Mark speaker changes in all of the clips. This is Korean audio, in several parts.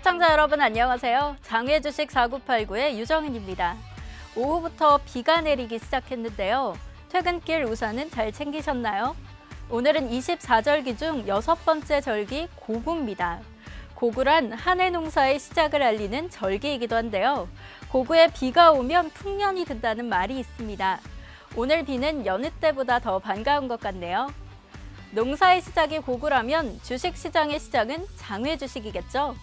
Speaker 1: 시청자 여러분 안녕하세요. 장외 주식 4989의 유정은입니다. 오후부터 비가 내리기 시작했는데요. 퇴근길 우산은 잘 챙기셨나요? 오늘은 24절기 중 여섯 번째 절기 고구입니다. 고구란 한해 농사의 시작을 알리는 절기이기도 한데요. 고구에 비가 오면 풍년이 든다는 말이 있습니다. 오늘 비는 여느 때보다 더 반가운 것 같네요. 농사의 시작이 고구라면 주식시장의 시작은 장외 주식이겠죠.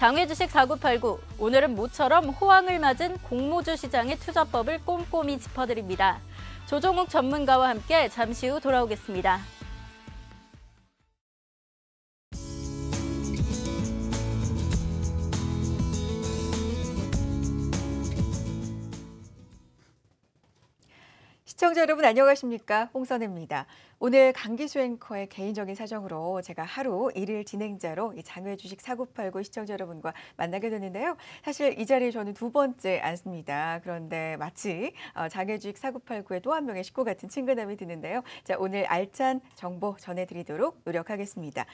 Speaker 1: 장외주식 4989 오늘은 모처럼 호황을 맞은 공모주 시장의 투자법을 꼼꼼히 짚어드립니다. 조종욱 전문가와 함께 잠시 후 돌아오겠습니다.
Speaker 2: 시청자 여러분 안녕하십니까? 홍선혜입니다. 오늘 강기수 앵커의 개인적인 사정으로 제가 하루 일일 진행자로 이 장외 주식 사고팔고 시청자 여러분과 만나게 되는데요 사실 이 자리에 저는 두 번째 앉습니다. 그런데 마치 어, 장외 주식 사고팔고의 또 한 명의 식구 같은 친근함이 드는데요. 자, 오늘 알찬 정보 전해드리도록 노력하겠습니다.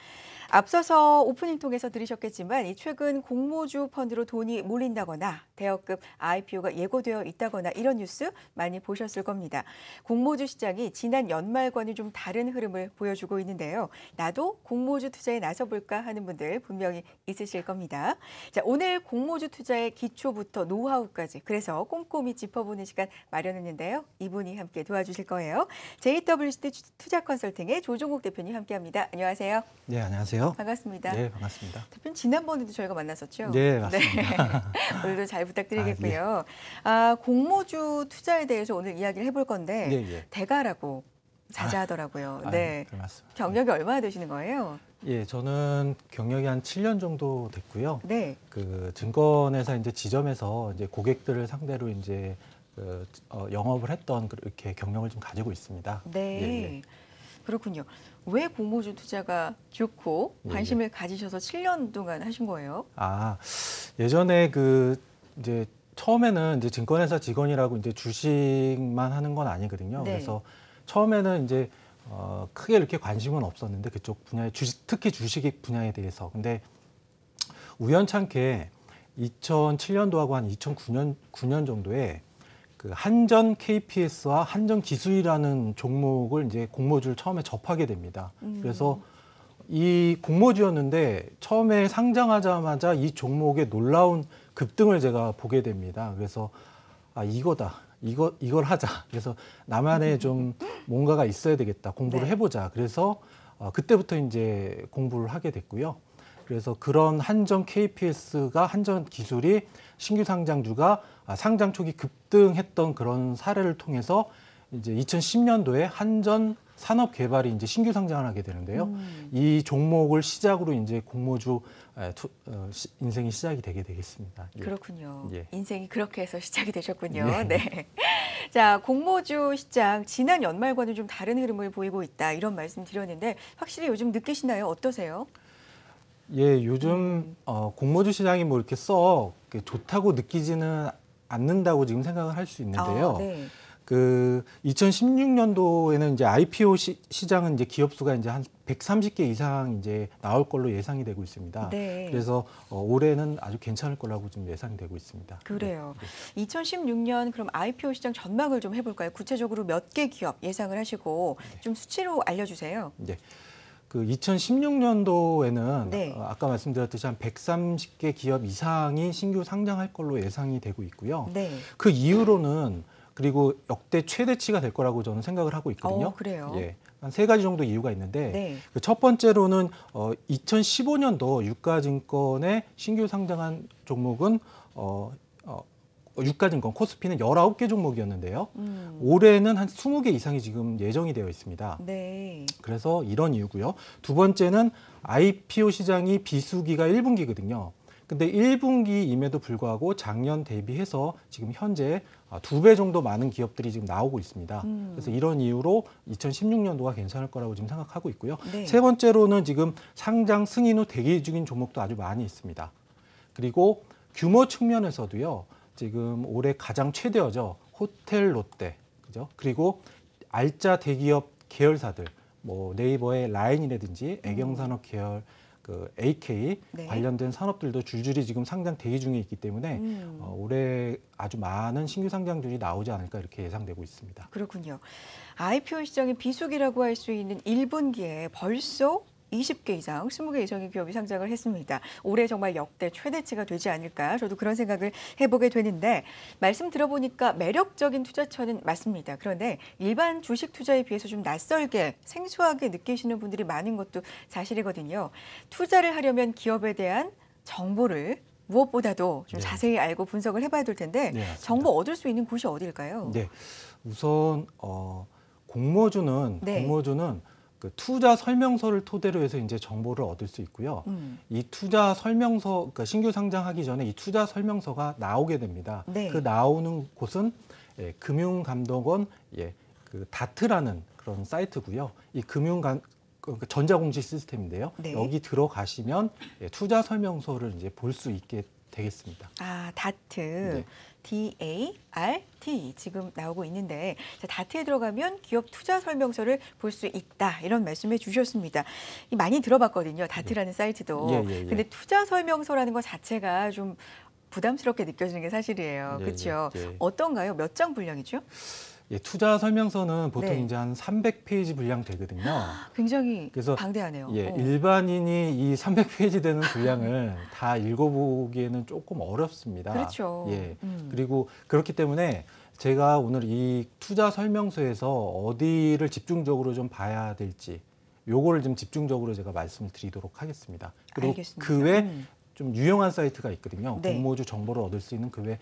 Speaker 2: 앞서서 오프닝 통해서 들으셨겠지만 이 최근 공모주 펀드로 돈이 몰린다거나 대여급 IPO가 예고되어 있다거나 이런 뉴스 많이 보셨을 겁니다. 공모주 시장이 지난 연말과는 좀 다른 흐름을 보여주고 있는데요. 나도 공모주 투자에 나서볼까 하는 분들 분명히 있으실 겁니다. 자, 오늘 공모주 투자의 기초부터 노하우까지 그래서 꼼꼼히 짚어보는 시간 마련했는데요. 이분이 함께 도와주실 거예요. j w c 투자 컨설팅의 조종국 대표님 함께합니다. 안녕하세요.
Speaker 3: 네, 안녕하세요.
Speaker 2: 반갑습니다. 네, 반갑습니다. 대표님 지난번에도 저희가 만났었죠? 네, 네. 맞습니다. 네. 오늘도 잘 부탁드리겠고요. 아, 네. 아, 공모주 투자에 대해서 오늘 이야기를 해볼 건데 네, 예. 대가라고 자자하더라고요. 아, 네. 네 경력이 얼마나 되시는 거예요?
Speaker 3: 예, 저는 경력이 한 7년 정도 됐고요. 네. 그 증권회사 이제 지점에서 이제 고객들을 상대로 이제 그 어, 영업을 했던 그렇게 경력을 좀 가지고 있습니다. 네. 예,
Speaker 2: 예. 그렇군요. 왜 공모주 투자가 좋고 예, 관심을 예, 가지셔서 7년 동안 하신 거예요?
Speaker 3: 아, 예전에 그 이제 처음에는 이제 증권회사 직원이라고 이제 주식만 하는 건 아니거든요. 네. 그래서 처음에는 이제 어, 크게 이렇게 관심은 없었는데 그쪽 분야에 주식, 특히 주식 분야에 대해서. 근데 우연찮게 2007년도하고 한 2009년 9년 정도에 그 한전 KPS와 한전 기술이라는 종목을 이제 공모주를 처음에 접하게 됩니다. 음. 그래서 이 공모주였는데 처음에 상장하자마자 이 종목의 놀라운 급등을 제가 보게 됩니다. 그래서 아 이거다. 이거 이걸 하자. 그래서 나만의 좀 뭔가가 있어야 되겠다. 공부를 네. 해보자. 그래서 어, 그때부터 이제 공부를 하게 됐고요. 그래서 그런 한전 KPS가 한전 기술이 신규 상장주가 아, 상장 초기 급등했던 그런 사례를 통해서 이제 2010년도에 한전 산업 개발이 이제 신규 상장을 하게 되는데요. 음. 이 종목을 시작으로 이제 공모주 아, 어, 인생이 시작이 되게 되겠습니다. 예. 그렇군요. 예.
Speaker 2: 인생이 그렇게 해서 시작이 되셨군요. 예. 네. 자, 공모주 시장 지난 연말과는 좀 다른 흐름을 보이고 있다 이런 말씀 드렸는데 확실히 요즘 느끼시나요? 어떠세요?
Speaker 3: 예, 요즘 음. 어, 공모주 시장이 뭐 이렇게 썩 좋다고 느끼지는 않는다고 지금 생각을 할 수 있는데요. 아, 네. 그 2016년도에는 이제 IPO 시, 장은 이제 기업 수가 이제 한 130개 이상 이제 나올 걸로 예상이 되고 있습니다. 네. 그래서 어, 올해는 아주 괜찮을 거라고 좀 예상이 되고 있습니다.
Speaker 2: 그래요. 네. 2016년 그럼 IPO 시장 전망을 좀 해볼까요? 구체적으로 몇 개 기업 예상을 하시고 네. 좀 수치로 알려주세요.
Speaker 3: 네. 그 2016년도에는 네. 어, 아까 말씀드렸듯이 한 130개 기업 이상이 신규 상장할 걸로 예상이 되고 있고요. 네. 그 이후로는 그리고 역대 최대치가 될 거라고 저는 생각을 하고 있거든요. 어, 그래요. 예. 한 세 가지 정도 이유가 있는데 네. 그 첫 번째로는 어, 2015년도 유가증권에 신규 상장한 종목은 어, 어, 유가증권 코스피는 19개 종목이었는데요. 음. 올해는 한 20개 이상이 지금 예정이 되어 있습니다. 네. 그래서 이런 이유고요. 두 번째는 IPO 시장이 비수기가 1분기거든요. 근데 1분기임에도 불구하고 작년 대비해서 지금 현재 아, 두배 정도 많은 기업들이 지금 나오고 있습니다. 음. 그래서 이런 이유로 2016년도가 괜찮을 거라고 지금 생각하고 있고요. 네. 세 번째로는 지금 상장 승인 후 대기 중인 종목도 아주 많이 있습니다. 그리고 규모 측면에서도요. 지금 올해 가장 최대어죠. 호텔 롯데. 그죠? 그리고 알짜 대기업 계열사들 뭐 네이버의 라인이라든지 음. 애경산업 계열 음. 그 AK 네. 관련된 산업들도 줄줄이 지금 상장 대기 중에 있기 때문에 음. 어, 올해 아주 많은 신규
Speaker 2: 상장들이 나오지 않을까 이렇게 예상되고 있습니다. 그렇군요. IPO 시장이 비수기라고 할 수 있는 1분기에 벌써 20개 이상, 20개 이상의 기업이 상장을 했습니다. 올해 정말 역대 최대치가 되지 않을까 저도 그런 생각을 해보게 되는데 말씀 들어보니까 매력적인 투자처는 맞습니다. 그런데 일반 주식 투자에 비해서 좀 낯설게 생소하게 느끼시는 분들이 많은 것도 사실이거든요. 투자를 하려면 기업에 대한 정보를 무엇보다도 좀 네. 자세히 알고 분석을 해봐야 될 텐데 네, 정보 얻을 수 있는 곳이 어디일까요?
Speaker 3: 네, 우선 어, 공모주는 네. 공모주는 그 투자 설명서를 토대로 해서 이제 정보를 얻을 수 있고요. 음. 이 투자 설명서, 그니까 러 신규 상장하기 전에 이 투자 설명서가 나오게 됩니다. 네. 그 나오는 곳은 예, 금융감독원 예, 그 다트라는 그런 사이트고요. 이 금융감 그러니까 전자공시 시스템인데요. 네. 여기 들어가시면 예, 투자 설명서를 이제 볼 수 있게 되겠습니다.
Speaker 2: 아, 다트. 네. DART 지금 나오고 있는데 자, 다트에 들어가면 기업 투자 설명서를 볼 수 있다 이런 말씀해 주셨습니다. 많이 들어봤거든요. 다트라는 네. 사이트도. 예, 예, 예. 근데 투자 설명서라는 것 자체가 좀 부담스럽게 느껴지는 게 사실이에요. 그렇죠? 어떤가요? 몇 장 분량이죠?
Speaker 3: 예, 투자 설명서는 보통 네. 이제 한 300페이지 분량 되거든요. 굉장히 그래서 방대하네요. 예, 어. 일반인이 이 300페이지 되는 분량을 다 읽어보기에는 조금 어렵습니다. 그렇죠. 예, 음. 그리고 그렇기 때문에 제가 오늘 이 투자 설명서에서 어디를 집중적으로 좀 봐야 될지 요거를 좀 집중적으로 제가 말씀을 드리도록 하겠습니다. 그리고 그외 좀 유용한 사이트가 있거든요. 네. 공모주 정보를 얻을 수 있는 그 외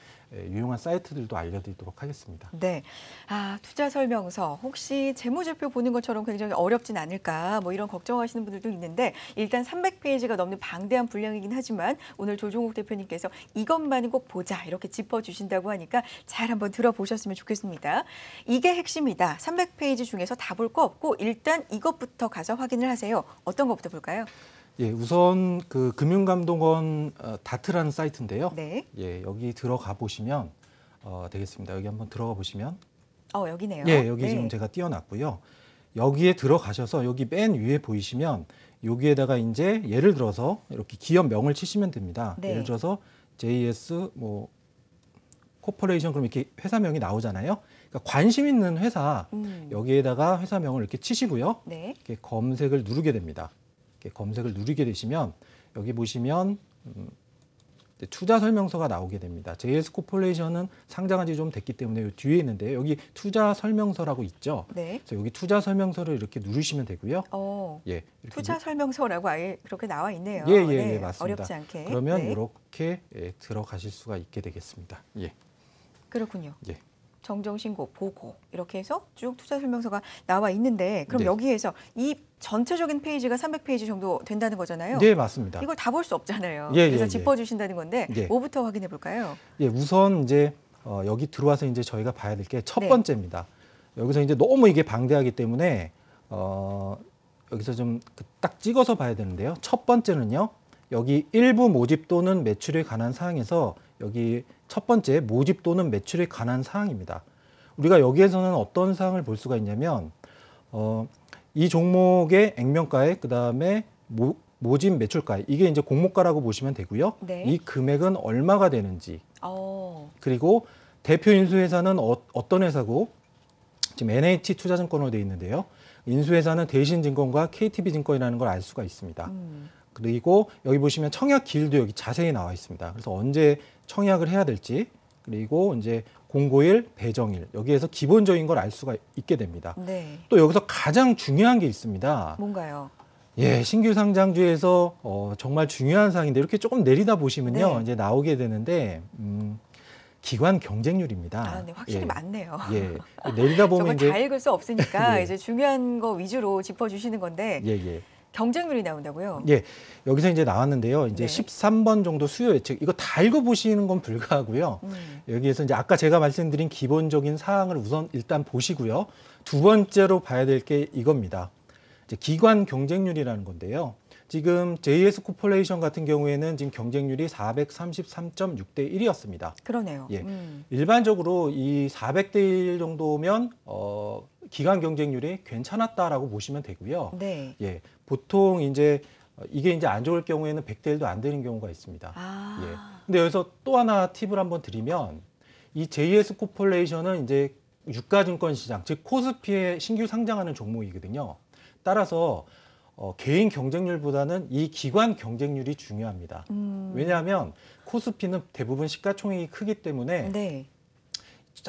Speaker 3: 유용한 사이트들도 알려드리도록 하겠습니다.
Speaker 2: 네. 아, 투자 설명서 혹시 재무제표 보는 것처럼 굉장히 어렵진 않을까 뭐 이런 걱정하시는 분들도 있는데 일단 300페이지가 넘는 방대한 분량이긴 하지만 오늘 조종욱 대표님께서 이것만은 꼭 보자 이렇게 짚어주신다고 하니까 잘 한번 들어보셨으면 좋겠습니다. 이게 핵심이다. 300페이지 중에서 다 볼 거 없고 일단 이것부터 가서 확인을 하세요. 어떤 것부터 볼까요?
Speaker 3: 예, 우선 그 금융감독원 어, 다트라는 사이트인데요. 네. 예, 여기 들어가 보시면 어, 되겠습니다. 여기 한번 들어가 보시면.
Speaker 2: 어, 여기네요. 예, 여기 네. 지금 제가
Speaker 3: 띄워놨고요. 여기에 들어가셔서 여기 맨 위에 보이시면 여기에다가 이제 예를 들어서 이렇게 기업명을 치시면 됩니다. 네. 예를 들어서 JS 뭐 코퍼레이션 그럼 이렇게 회사명이 나오잖아요. 그러니까 관심 있는 회사 음. 여기에다가 회사명을 이렇게 치시고요. 네. 이렇게 검색을 누르게 됩니다. 검색을 누르게 되시면 여기 보시면 음, 투자 설명서가 나오게 됩니다. JS 코퍼레이션은 상장한 지 좀 됐기 때문에 뒤에 있는데 여기 투자 설명서라고 있죠. 네. 그래서 여기 투자 설명서를 이렇게 누르시면 되고요. 어, 예.
Speaker 2: 투자 누... 설명서라고 아예 그렇게 나와 있네요. 예, 예, 예 네. 예 맞습니다. 어렵지 않게. 그러면 네.
Speaker 3: 이렇게 예, 들어가실 수가 있게 되겠습니다. 예.
Speaker 2: 그렇군요. 예. 정정신고, 보고 이렇게 해서 쭉 투자 설명서가 나와 있는데 그럼 네. 여기에서 이 전체적인 페이지가 300페이지 정도 된다는 거잖아요. 네, 맞습니다. 이걸 다 볼 수 없잖아요. 예, 예, 그래서 예, 짚어주신다는 건데 예. 뭐부터 확인해 볼까요?
Speaker 3: 예, 우선 이제 어, 여기 들어와서 이제 저희가 봐야 될 게첫 네. 번째입니다. 여기서 이제 너무 이게 방대하기 때문에 어, 여기서 좀딱 그 찍어서 봐야 되는데요. 첫 번째는요. 여기 일부 모집 또는 매출에 관한 사항에서 여기 첫 번째 모집 또는 매출에 관한 사항입니다. 우리가 여기에서는 어떤 사항을 볼 수가 있냐면 어, 이 종목의 액면가액 그다음에 모, 모집 매출가액 이게 이제 공모가라고 보시면 되고요. 네. 이 금액은 얼마가 되는지
Speaker 2: 오. 어.
Speaker 3: 그리고 대표 인수회사는 어, 떤 회사고 지금 NH 투자증권으로 되어 있는데요. 인수회사는 대신증권과 KTB증권이라는 걸 알 수가 있습니다. 음. 그리고 여기 보시면 청약 기일도 여기 자세히 나와 있습니다. 그래서 언제 청약을 해야 될지 그리고 이제 공고일, 배정일 여기에서 기본적인 걸 알 수가 있게 됩니다. 네. 또 여기서 가장 중요한 게 있습니다. 뭔가요? 예, 신규 상장주에서 어, 정말 중요한 사항인데 이렇게 조금 내리다 보시면요, 네. 이제 나오게 되는데 음, 기관 경쟁률입니다. 아, 네, 확실히 예. 많네요. 예, 내리다 보면 정말 이제 다 읽을
Speaker 2: 수 없으니까 예. 이제 중요한 거 위주로 짚어주시는 건데. 예, 예. 경쟁률이 나온다고요?
Speaker 3: 예. 여기서 이제 나왔는데요. 이제 네. 13번 정도 수요 예측 이거 다 읽어 보시는 건 불가하고요. 음. 여기에서 이제 아까 제가 말씀드린 기본적인 사항을 우선 일단 보시고요. 두 번째로 봐야 될 게 이겁니다. 이제 기관 경쟁률이라는 건데요. 지금 JS 코퍼레이션 같은 경우에는 지금 경쟁률이 433.6 대 1이었습니다.
Speaker 2: 그러네요. 예. 음.
Speaker 3: 일반적으로 이 400 대 1 정도면 어 기간 경쟁률이 괜찮았다라고 보시면 되고요. 네. 예. 보통 이제 이게 이제 안 좋을 경우에는 100 대 1도 안 되는 경우가 있습니다. 아. 예. 근데 여기서 또 하나 팁을 한번 드리면 이 JS 코퍼레이션은 이제 유가증권 시장, 즉 코스피에 신규 상장하는 종목이거든요. 따라서 어, 개인 경쟁률보다는 이 기관 경쟁률이 중요합니다. 음. 왜냐하면 코스피는 대부분 시가총액이 크기 때문에 네.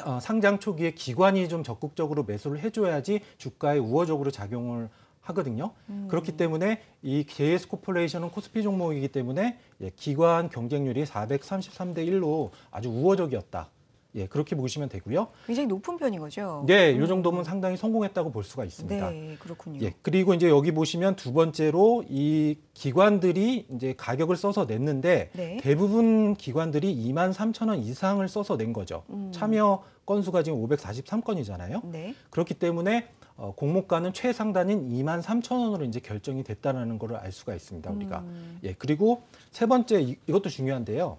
Speaker 3: 어, 상장 초기에 기관이 좀 적극적으로 매수를 해줘야지 주가에 우호적으로 작용을 하거든요. 음. 그렇기 때문에 이 JS 코퍼레이션은 코스피 종목이기 때문에 예, 기관 경쟁률이 433대 1로 아주 우호적이었다. 예, 그렇게 보시면 되고요.
Speaker 2: 굉장히 높은 편인 거죠. 네, 음. 이
Speaker 3: 정도면 상당히 성공했다고 볼 수가 있습니다. 네, 그렇군요. 예, 그리고 이제 여기 보시면 두 번째로 이 기관들이 이제 가격을 써서 냈는데 네. 대부분 기관들이 2만 3천 원 이상을 써서 낸 거죠. 음. 참여 건수가 지금 543건이잖아요. 네. 그렇기 때문에 어, 공모가는 최상단인 2만 3천 원으로 이제 결정이 됐다라는 것을 알 수가 있습니다. 우리가 음. 예, 그리고 세 번째 이, 이것도 중요한데요.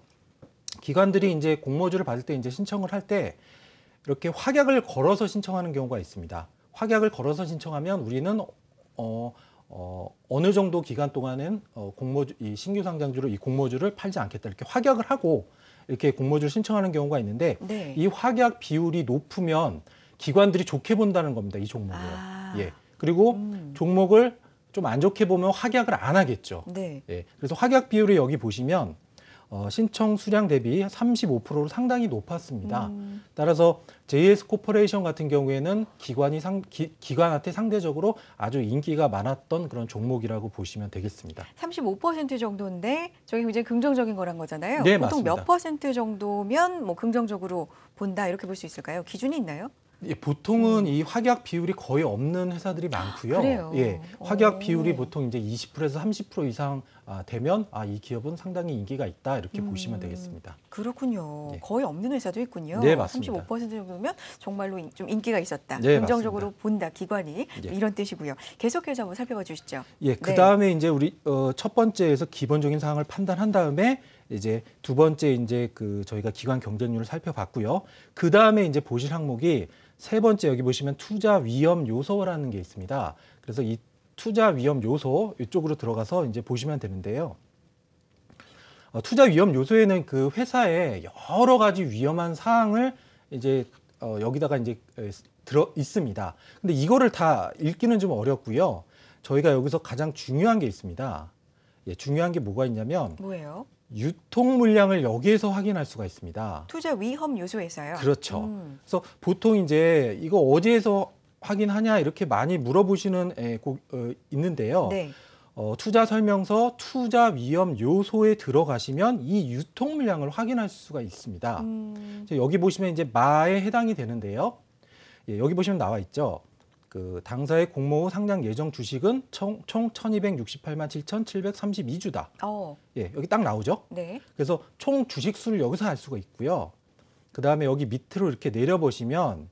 Speaker 3: 기관들이 이제 공모주를 받을 때 이제 신청을 할 때 이렇게 확약을 걸어서 신청하는 경우가 있습니다. 확약을 걸어서 신청하면 우리는 어, 어, 어느 정도 기간 동안은 어, 공모주, 이 신규 상장주로 이 공모주를 팔지 않겠다 이렇게 확약을 하고 이렇게 공모주를 신청하는 경우가 있는데 네. 이 확약 비율이 높으면 기관들이 좋게 본다는 겁니다. 이 종목을. 아. 예. 그리고 음. 종목을 좀 안 좋게 보면 확약을 안 하겠죠. 네. 예. 그래서 확약 비율을 여기 보시면 어, 신청 수량 대비 35%로 상당히 높았습니다. 음. 따라서 JS 코퍼레이션 같은 경우에는 기관이 상, 기, 기관한테 상대적으로 아주 인기가 많았던 그런 종목이라고 보시면 되겠습니다.
Speaker 2: 35% 정도인데 저게 굉장히 긍정적인 거란 거잖아요. 네, 보통 맞습니다. 몇 퍼센트 정도면 뭐 긍정적으로 본다 이렇게 볼 수 있을까요? 기준이 있나요?
Speaker 3: 예, 보통은 음. 이 확약 비율이 거의 없는 회사들이 아, 많고요. 그래요? 예, 확약 오. 비율이 보통 이제 20%에서 30% 이상 아, 되면 아, 이 기업은 상당히 인기가 있다 이렇게 음. 보시면 되겠습니다.
Speaker 2: 그렇군요. 예. 거의 없는 회사도 있군요. 네, 맞습니다. 35% 정도면 정말로 인, 좀 인기가 있었다. 네, 긍정적으로 맞습니다. 본다 기관이 예. 뭐 이런 뜻이고요. 계속해서 한번 살펴봐 주시죠.
Speaker 3: 예, 그 다음에 네. 이제 우리 어, 첫 번째에서 기본적인 사항을 판단한 다음에 이제 두 번째 이제 그 저희가 기관 경쟁률을 살펴봤고요. 그 다음에 이제 보실 항목이 세 번째 여기 보시면 투자 위험 요소라는 게 있습니다. 그래서 이 투자 위험 요소 이쪽으로 들어가서 이제 보시면 되는데요. 어, 투자 위험 요소에는 그 회사의 여러 가지 위험한 사항을 이제 어, 여기다가 이제 들어 있습니다. 근데 이거를 다 읽기는 좀 어렵고요. 저희가 여기서 가장 중요한 게 있습니다. 예, 중요한 게 뭐가 있냐면 뭐예요? 유통 물량을 여기에서 확인할 수가 있습니다.
Speaker 2: 투자 위험 요소에서요.
Speaker 3: 그렇죠. 음. 그래서 보통 이제 이거 어디에서 확인하냐 이렇게 많이 물어보시는 에, 예, 고, 어, 있는데요. 네. 어, 투자 설명서 투자 위험 요소에 들어가시면 이 유통 물량을 확인할 수가 있습니다. 음. 여기 보시면 이제 마에 해당이 되는데요. 예, 여기 보시면 나와 있죠. 그 당사의 공모 후 상장 예정 주식은 총, 총 1,268만 7,732주다. 어. 예, 여기 딱 나오죠? 네. 그래서 총 주식 수를 여기서 알 수가 있고요. 그다음에 여기 밑으로 이렇게 내려 보시면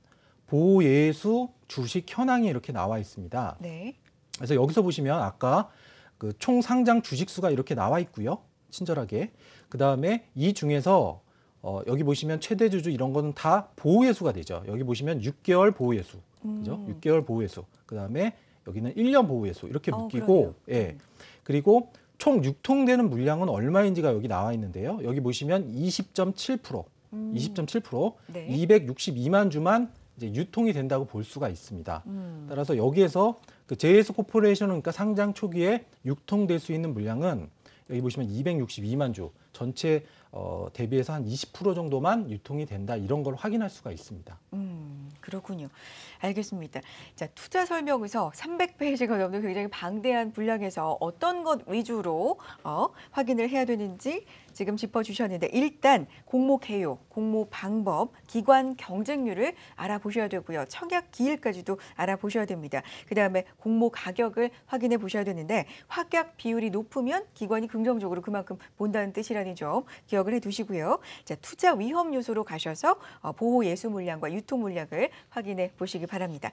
Speaker 3: 보예수 주식 현황이 이렇게 나와 있습니다. 네. 그래서 여기서 보시면 아까 그 총 상장 주식 수가 이렇게 나와 있고요. 친절하게. 그다음에 이 중에서 어, 여기 보시면 최대 주주 이런 거는 다 보호예수가 되죠. 여기 보시면 6개월 보호예수,
Speaker 1: 그죠? 6개월
Speaker 3: 음. 보호예수. 그 다음에 여기는 1년 보호예수 이렇게 어, 묶이고, 그 예. 네. 그리고 총 유통되는 물량은 얼마인지가 여기 나와 있는데요. 여기 보시면 20.7%, 음. 20.7%, 네. 262만 주만 이제 유통이 된다고 볼 수가 있습니다. 음. 따라서 여기에서 그 JS 코퍼레이션은 그러니까 상장 초기에 유통될 수 있는 물량은 여기 보시면 262만 주, 전체 어, 대비해서 한 20% 정도만 유통이 된다 이런 걸 확인할 수가 있습니다.
Speaker 2: 음, 그렇군요. 알겠습니다. 자, 투자 설명서 300페이지가 넘는 굉장히 방대한 분량에서 어떤 것 위주로 어, 확인을 해야 되는지 지금 짚어주셨는데 일단 공모 개요, 공모 방법, 기관 경쟁률을 알아보셔야 되고요. 청약 기일까지도 알아보셔야 됩니다. 그다음에 공모 가격을 확인해 보셔야 되는데 확약 비율이 높으면 기관이 긍정적으로 그만큼 본다는 뜻이라는 점 기억을 해두시고요. 자, 투자 위험 요소로 가셔서 어, 보호 예수 물량과 유통 물량을 확인해 보시기 바랍니다.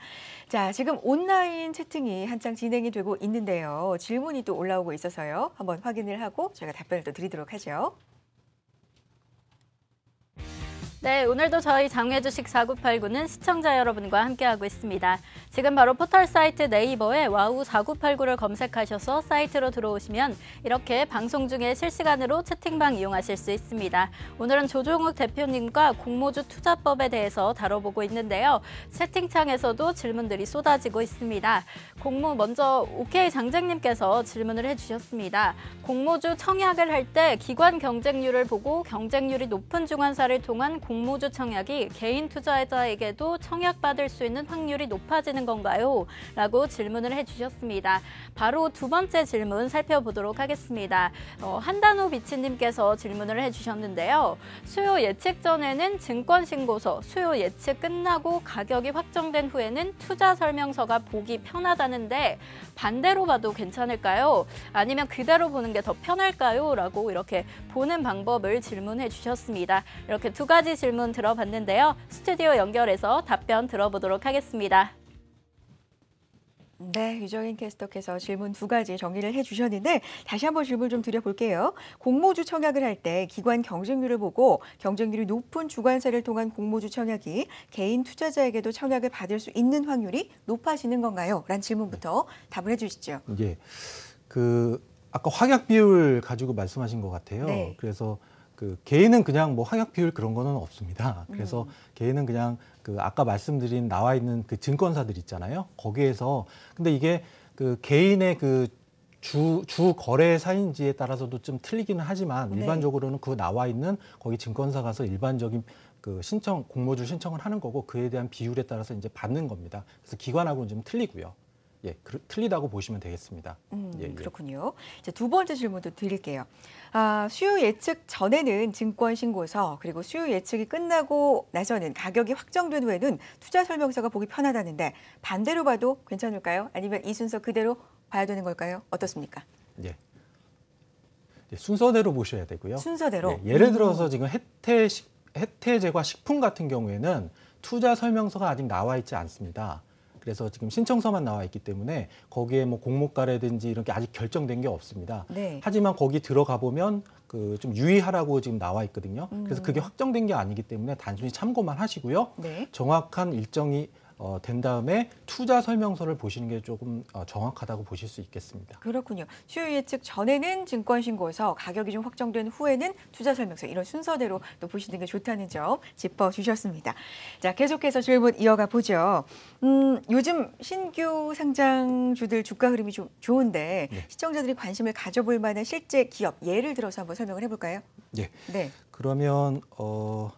Speaker 2: 자, 지금 온라인 채팅이 한창 진행이 되고 있는데요. 질문이 또 올라오고 있어서요. 한번 확인을 하고 저희가 답변을 또 드리도록 하죠.
Speaker 1: 네, 오늘도 저희 장외주식 4989는 시청자 여러분과 함께하고 있습니다. 지금 바로 포털 사이트 네이버에 와우 4989를 검색하셔서 사이트로 들어오시면 이렇게 방송 중에 실시간으로 채팅방 이용하실 수 있습니다. 오늘은 조종욱 대표님과 공모주 투자법에 대해서 다뤄보고 있는데요. 채팅창에서도 질문들이 쏟아지고 있습니다. 공모 먼저 오케이 장장님께서 질문을 해주셨습니다. 공모주 청약을 할 때 기관 경쟁률을 보고 경쟁률이 높은 중환사를 통한 공모주 공모주 청약이 개인 투자자에게도 청약받을 수 있는 확률이 높아지는 건가요? 라고 질문을 해주셨습니다. 바로 두 번째 질문 살펴보도록 하겠습니다. 어, 한단호 비치님께서 질문을 해주셨는데요. 수요 예측 전에는 증권 신고서, 수요 예측 끝나고 가격이 확정된 후에는 투자 설명서가 보기 편하다는데 반대로 봐도 괜찮을까요? 아니면 그대로 보는 게 더 편할까요? 라고 이렇게 보는 방법을 질문해 주셨습니다. 이렇게 두 가지 질문 들어봤는데요. 스튜디오 연결해서 답변 들어보도록 하겠습니다.
Speaker 2: 네, 유정인 캐스터께서 질문 두 가지 정리를 해주셨는데 다시 한번 질문 좀 드려볼게요. 공모주 청약을 할 때 기관 경쟁률을 보고 경쟁률이 높은 주관사를 통한 공모주 청약이 개인 투자자에게도 청약을 받을 수 있는 확률이 높아지는 건가요? 라는 질문부터 답을 해주시죠.
Speaker 3: 예, 그 아까 확약 비율 가지고 말씀하신 것 같아요. 네. 그래서 그 개인은 그냥 뭐 확약 비율 그런 거는 없습니다. 음. 그래서 음. 개인은 그냥 그 아까 말씀드린 나와 있는 그 증권사들 있잖아요. 거기에서 근데 이게 그 개인의 그 주, 주 거래사인지에 따라서도 좀 틀리기는 하지만 네. 일반적으로는 그 나와 있는 거기 증권사 가서 일반적인 그 신청 공모주 신청을 하는 거고 그에 대한 비율에 따라서 이제 받는 겁니다. 그래서 기관하고는 좀 틀리고요. 예, 그, 틀리다고 보시면 되겠습니다. 음, 예, 예.
Speaker 2: 그렇군요. 이제 두 번째 질문도 드릴게요. 아, 수요 예측 전에는 증권 신고서 그리고 수요 예측이 끝나고 나서는 가격이 확정된 후에는 투자 설명서가 보기 편하다는데 반대로 봐도 괜찮을까요? 아니면 이 순서 그대로 봐야 되는 걸까요? 어떻습니까?
Speaker 3: 예. 예 순서대로 보셔야 되고요. 순서대로. 예, 를 음. 들어서 지금 혜태 혜태 제과 식품 같은 경우에는 투자 설명서가 아직 나와 있지 않습니다. 그래서 지금 신청서만 나와 있기 때문에 거기에 뭐 공모가라든지 이런 게 아직 결정된 게 없습니다. 네. 하지만 거기 들어가 보면 그 좀 유의하라고 지금 나와 있거든요. 그래서 음. 그게 확정된 게 아니기 때문에 단순히 참고만 하시고요. 네. 정확한 일정이 어, 된 다음에 투자 설명서를 보시는 게 조금 어, 정확하다고 보실 수 있겠습니다.
Speaker 2: 그렇군요. 수요 예측 전에는 증권 신고서, 가격이 좀 확정된 후에는 투자 설명서 이런 순서대로 또 보시는 게 좋다는 점 짚어 주셨습니다. 자, 계속해서 질문 이어가 보죠. 음, 요즘 신규 상장주들 주가 흐름이 좀 좋은데 네. 시청자들이 관심을 가져볼 만한 실제 기업 예를 들어서 한번 설명을 해볼까요? 네. 네.
Speaker 3: 그러면 어,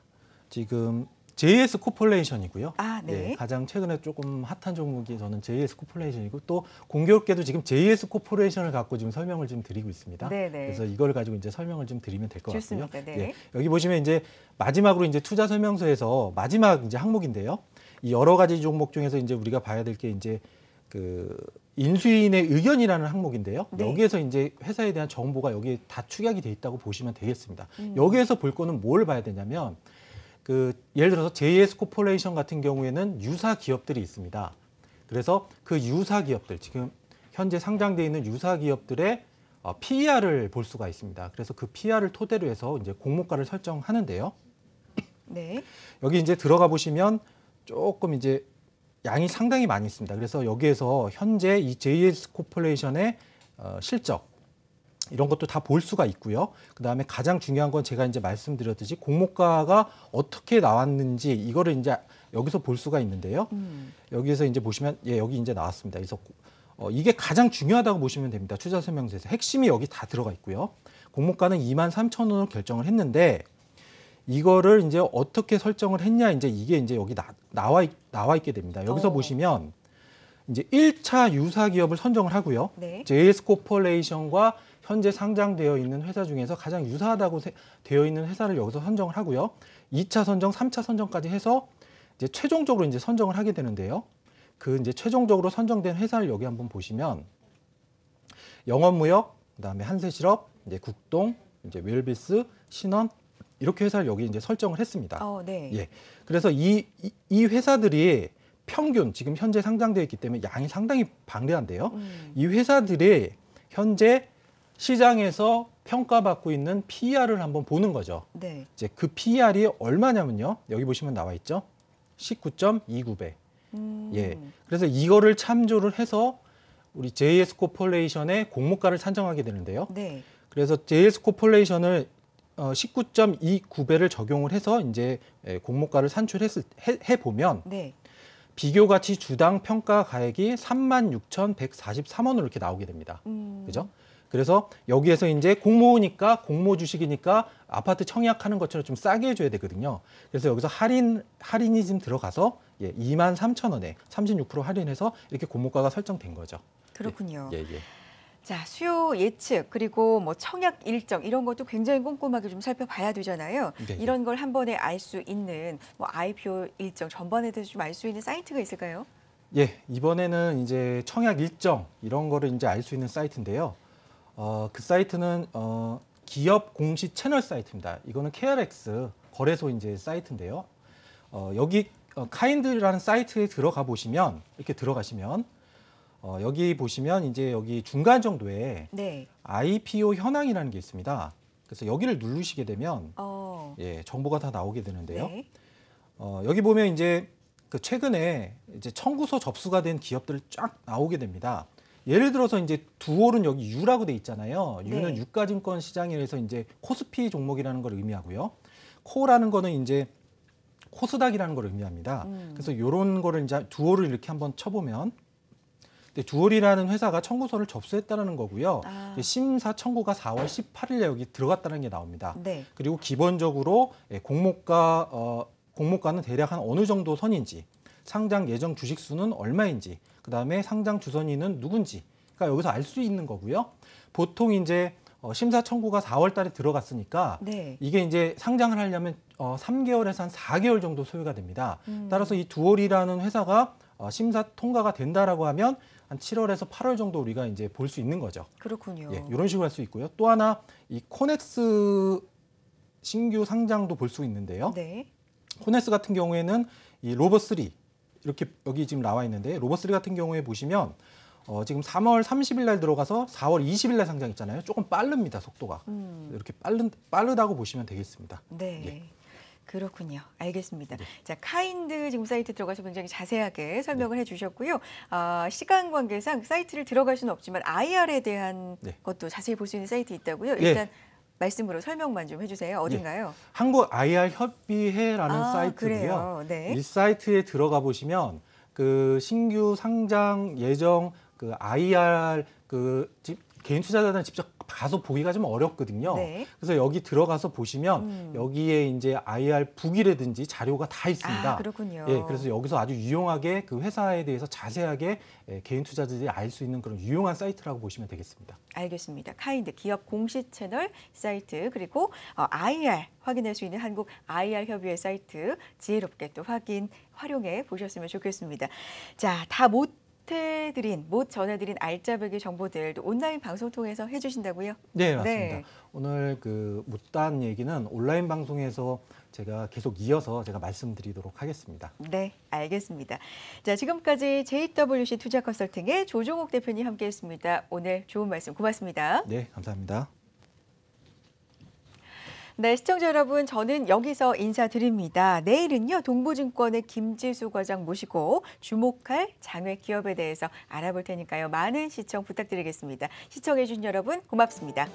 Speaker 3: 지금 JS 코퍼레이션이고요 아, 네. 네. 가장 최근에 조금 핫한 종목이 저는 JS 코퍼레이션이고또 공교롭게도 지금 JS 코퍼레이션을 갖고 지금 설명을 좀 드리고 있습니다. 네, 네. 그래서 이걸 가지고 이제 설명을 좀 드리면 될 것 같고요. 네. 예, 여기 보시면 이제 마지막으로 이제 투자 설명서에서 마지막 이제 항목인데요. 이 여러 가지 종목 중에서 이제 우리가 봐야 될 게 이제 그 인수인의 의견이라는 항목인데요. 네. 여기에서 이제 회사에 대한 정보가 여기에 다 축약이 돼 있다고 보시면 되겠습니다. 음. 여기에서 볼 거는 뭘 봐야 되냐면 그 예를 들어서 JS 코퍼레이션 같은 경우에는 유사 기업들이 있습니다. 그래서 그 유사 기업들 지금 현재 상장되어 있는 유사 기업들의 어, PER을 볼 수가 있습니다. 그래서 그 PER을 토대로 해서 이제 공모가를 설정하는데요. 네. 여기 이제 들어가 보시면 조금 이제 양이 상당히 많이 있습니다. 그래서 여기에서 현재 이 JS 코퍼레이션의 어, 실적 이런 것도 다 볼 수가 있고요. 그 다음에 가장 중요한 건 제가 이제 말씀드렸듯이 공모가가 어떻게 나왔는지 이거를 이제 여기서 볼 수가 있는데요. 음. 여기에서 이제 보시면 예 여기 이제 나왔습니다. 그래서 어, 이게 가장 중요하다고 보시면 됩니다. 투자 설명서에서 핵심이 여기 다 들어가 있고요. 공모가는 2만 3천 원으로 결정을 했는데 이거를 이제 어떻게 설정을 했냐 이제 이게 이제 여기 나, 나와 있, 나와 있게 됩니다. 여기서 오. 어. 보시면 이제 1차 유사 기업을 선정을 하고요. 네. j 스 코퍼레이션과 현재 상장되어 있는 회사 중에서 가장 유사하다고 세, 되어 있는 회사를 여기서 선정을 하고요. 2차 선정, 3차 선정까지 해서 이제 최종적으로 이제 선정을 하게 되는데요. 그 이제 최종적으로 선정된 회사를 여기 한번 보시면 영업무역, 그다음에 한세실업, 이제 국동, 이제 웰비스, 신원 이렇게 회사를 여기 이제 설정을 했습니다.
Speaker 2: 어, 네. 예.
Speaker 3: 그래서 이, 이, 이 회사들이 평균 지금 현재 상장되어 있기 때문에 양이 상당히 방대한데요. 음. 이 회사들이 현재 시장에서 평가받고 있는 PER을 한번 보는 거죠. 네. 이제 그 PER이 얼마냐면요. 여기 보시면 나와 있죠. 19.29배.
Speaker 2: 음. 예.
Speaker 3: 그래서 이거를 참조를 해서 우리 JS 코퍼레이션의 공모가를 산정하게 되는데요. 네. 그래서 JS 코퍼레이션을 어, 19.29배를 적용을 해서 이제 예, 공모가를 산출했을 해, 보면 네. 비교 가치 주당 평가 가액이 36,143원으로 이렇게 나오게 됩니다. 음. 그죠? 그래서 여기에서 이제 공모니까 공모 주식이니까 아파트 청약하는 것처럼 좀 싸게 해줘야 되거든요. 그래서 여기서 할인 할인이 좀 들어가서 예, 2만 3천 원에 36% 할인해서 이렇게 공모가가 설정된 거죠.
Speaker 2: 그렇군요. 예, 예, 예. 자, 수요 예측 그리고 뭐 청약 일정 이런 것도 굉장히 꼼꼼하게 좀 살펴봐야 되잖아요. 네, 네. 이런 걸 한 번에 알 수 있는 뭐 IPO 일정 전반에 대해서 좀 알 수 있는 사이트가 있을까요?
Speaker 3: 예, 이번에는 이제 청약 일정 이런 거를 이제 알 수 있는 사이트인데요. 어, 그 사이트는 어, 기업 공시 채널 사이트입니다. 이거는 KRX 거래소 이제 사이트인데요. 어, 여기 어, 카인드라는 사이트에 들어가 보시면 이렇게 들어가시면 어, 여기 보시면 이제 여기 중간 정도에 네. IPO 현황이라는 게 있습니다. 그래서 여기를 누르시게 되면 어. 예, 정보가 다 나오게 되는데요. 네. 어, 여기 보면 이제 그 최근에 이제 청구서 접수가 된 기업들을 쫙 나오게 됩니다. 예를 들어서 이제 두올은 여기 유라고 돼 있잖아요. 유는 네. 유가증권 시장에서 이제 코스피 종목이라는 걸 의미하고요. 코라는 거는 이제 코스닥이라는 걸 의미합니다. 음. 그래서 요런 거를 이제 두올을 이렇게 한번 쳐보면 근 두올이라는 회사가 청구서를 접수했다는 거고요. 아. 심사 청구가 4월 18일에 여기 들어갔다는 게 나옵니다. 네. 그리고 기본적으로 예, 공모가 어, 공모가는 대략 한 어느 정도 선인지 상장 예정 주식 수는 얼마인지, 그 다음에 상장 주선인은 누군지, 그러니까 여기서 알 수 있는 거고요. 보통 이제 어, 심사 청구가 4월 달에 들어갔으니까 네. 이게 이제 상장을 하려면 어, 3개월에서 한 4개월 정도 소요가 됩니다. 음. 따라서 이 두월이라는 회사가 어, 심사 통과가 된다라고 하면 한 7월에서 8월 정도 우리가 이제 볼 수 있는 거죠.
Speaker 2: 그렇군요. 예,
Speaker 3: 이런 식으로 할 수 있고요. 또 하나 이 코넥스 신규 상장도 볼 수 있는데요. 네. 코넥스 같은 경우에는 이로봇3 이렇게 여기 지금 나와 있는데 로버스리 같은 경우에 보시면 어, 지금 3월 30일 날 들어가서 4월 20일 날 상장 있잖아요. 조금 빠릅니다, 속도가. 음. 이렇게 빠른, 빠르다고 보시면 되겠습니다.
Speaker 2: 네. 예. 그렇군요. 알겠습니다. 네. 자, 카인드 지금 사이트 들어가서 굉장히 자세하게 네. 설명을 네. 해주셨고요. 어, 시간 관계상 사이트를 들어갈 수는 없지만 IR에 대한 네. 것도 자세히 볼 수 있는 사이트 있다고요. 예. 일단 말씀으로 설명만 좀 해주세요. 예. 어딘가요? 네.
Speaker 3: 한국 IR 협의회라는 아, 사이트고요. 네. 이 사이트에 들어가 보시면 그 신규 상장 예정 그 IR 그 개인 투자자들 직접 가서 보기가 좀 어렵거든요. 네. 그래서 여기 들어가서 보시면 음. 여기에 이제 IR 북이라든지 자료가 다 있습니다. 아,
Speaker 2: 그렇군요. 예, 그래서
Speaker 3: 여기서 아주 유용하게 그 회사에 대해서 자세하게 예, 개인 투자자들이 알 수 있는 그런 유용한 사이트라고 보시면 되겠습니다.
Speaker 2: 알겠습니다. 카인드 기업 공시 채널 사이트 그리고 어, IR 확인할 수 있는 한국 IR 협의회 사이트 지혜롭게 또 확인 활용해 보셨으면 좋겠습니다. 자, 다못 못해드린, 못 전해드린 알짜배기 정보들 온라인 방송 통해서 해주신다고요? 네, 네. 맞습니다. 네.
Speaker 3: 오늘 그못다 얘기는 온라인 방송에서 제가 계속 이어서 제가 말씀드리도록 하겠습니다.
Speaker 2: 네, 알겠습니다. 자, 지금까지 JWC 투자 컨설팅의 조종욱 대표님 함께했습니다. 오늘 좋은 말씀 고맙습니다.
Speaker 3: 네, 감사합니다.
Speaker 2: 네, 시청자 여러분, 저는 여기서 인사드립니다. 내일은요, 동부증권의 김지수 과장 모시고 주목할 장외 기업에 대해서 알아볼 테니까요. 많은 시청 부탁드리겠습니다. 시청해주신 여러분, 고맙습니다.